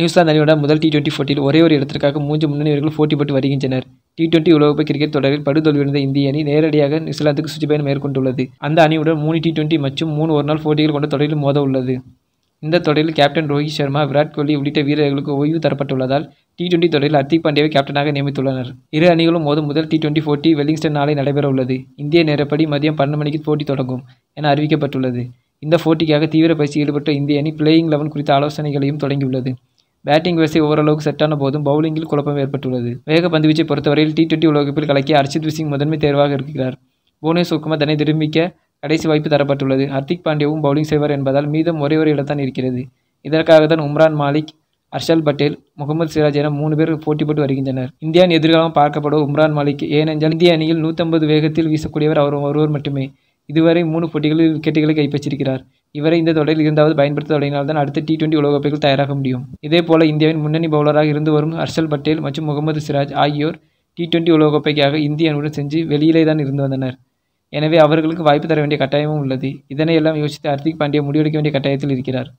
New Zealand அணியோட முதல் T twenty போட்டியில் ஒரே ஒரு இடத்திற்காக மூன்று முன்னணி வீரர்கள் போட்டி போட்டு வருகின்றனர் டி டுவெண்டி உலகக்கோப்பை கிரிக்கெட் தொடரில் படுதோல்வியடைந்த இந்திய அணி நேரடியாக நியூசிலாந்துக்கு சுற்றுப்பயணம் மேற்கொண்டுள்ளது அந்த அணியுடன் மூணு டி டுவெண்டி மற்றும் மூணு ஒரு நாள் போட்டிகள் கொண்ட தொடரில் மோத உள்ளது இந்த தொடரில் கேப்டன் ரோஹித் சர்மா விராட் கோலி உள்ளிட்ட வீரர்களுக்கு ஓய்வு தரப்பட்டுள்ளதால் டி டுவெண்டி தொடரில் ஹர்திக் பாண்டியாவை கேப்டனாக நியமித்துள்ளனர் இரு அணிகளும் மோதும் முதல் டி டுவெண்டி போட்டி வெலிங்ஸ்டன் நாளை நடைபெற உள்ளது இந்திய நேரப்படி மதியம் பன்னெண்டு மணிக்கு போட்டி தொடங்கும் என அறிவிக்கப்பட்டுள்ளது இந்த போட்டிக்காக தீவிர பயிற்சி ஈடுபட்ட இந்திய அணி பிளேயிங் லெவன் குறித்த ஆலோசனைகளையும் தொடங்கியுள்ளது பேட்டிங் வரிசை ஓரளவுக்கு செட்டான போதும் பவுலிங்கில் குழப்பம் ஏற்பட்டுள்ளது வேக பந்துவீச்சை பொறுத்தவரையில் டி டுவெண்டி உலகப்பில் கலக்கிய அர்ஷித் விசிங் முதன்மை தேர்வாக இருக்கிறார் புவனேஸ் சுக்குமார் தன்னை திரும்பிக்க கடைசி வாய்ப்பு தரப்பட்டுள்ளது ஹர்திக் பாண்டியாவும் பவுலிங் செய்வார் என்பதால் மீதம் ஒரே ஒரு இடத்தான் இருக்கிறது இதற்காக தான் உம்ரான் மாலிக் ஹர்ஷல் பட்டேல் முகமது சிராஜ் என மூணு பேர் போட்டி போட்டு வருகின்றனர் இந்தியாவின் எதிர்காலம் பார்க்கப்படும் உம்ரான் மாலிக் ஏனென்றால் இந்திய அணியில் நூற்றம்பது வேகத்தில் வீசக்கூடியவர் அவர் ஒருவர் மட்டுமே இதுவரை மூணு போட்டிகளில் விக்கெட்டுகளை கைப்பற்றியிருக்கிறார் இவரை இந்த தொடரில் இருந்தாவது பயன்படுத்த தொடங்கினால்தான் அடுத்த டி டுவெண்டி உலகக்கோப்பைகள் தயாராக முடியும் இதேபோல இந்தியாவின் முன்னணி பவுலராக இருந்து வரும் ஹர்ஷல் பட்டேல் மற்றும் முகமது சிராஜ் ஆகியோர் டி டுவெண்டி உலகக்கோப்பைக்காக இந்திய அணுடன் செஞ்சு வெளியிலே தான் இருந்து வந்தனர் எனவே அவர்களுக்கு வாய்ப்பு தர வேண்டிய கட்டாயமும் உள்ளது இதனையெல்லாம் யோசித்து ஹர்திக் பாண்டியா முடிவெடுக்க வேண்டிய கட்டாயத்தில் இருக்கிறார்